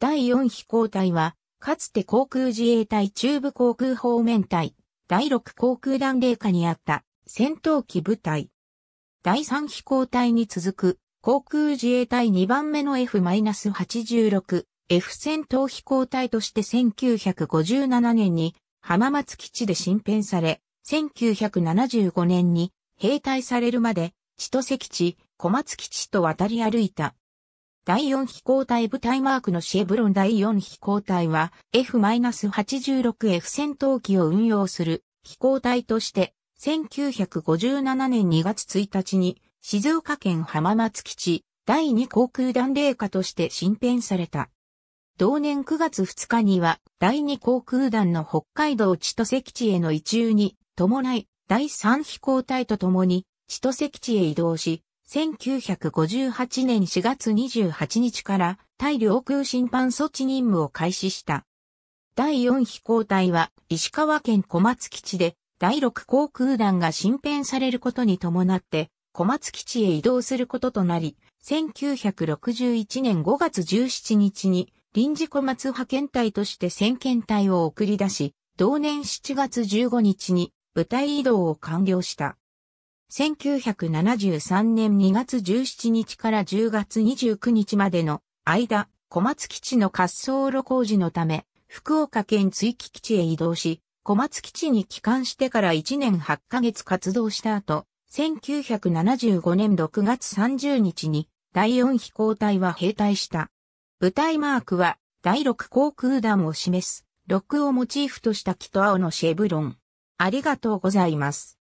第4飛行隊は、かつて航空自衛隊中部航空方面隊、第6航空団霊下にあった戦闘機部隊。第3飛行隊に続く航空自衛隊2番目の F-86、F 戦闘飛行隊として1957年に浜松基地で新編され、1975年に兵隊されるまで、千歳基地、小松基地と渡り歩いた第4飛行隊部隊マークのシェブロン第4飛行隊は F-86F 戦闘機を運用する飛行隊として1957年2月1日に静岡県浜松基地第2航空団霊下として新編された。同年9月2日には第2航空団の北海道千歳基地への移住に伴い第3飛行隊と共に千歳基地へ移動し1958年4月28日から大領空審判措置任務を開始した。第4飛行隊は石川県小松基地で第6航空団が新編されることに伴って小松基地へ移動することとなり、1961年5月17日に臨時小松派遣隊として先遣隊を送り出し、同年7月15日に部隊移動を完了した。1973年2月17日から10月29日までの間、小松基地の滑走路工事のため、福岡県追記基地へ移動し、小松基地に帰還してから1年8ヶ月活動した後、1975年6月30日に第4飛行隊は兵隊した。部隊マークは第6航空団を示す、6をモチーフとした木と青のシェブロン。ありがとうございます。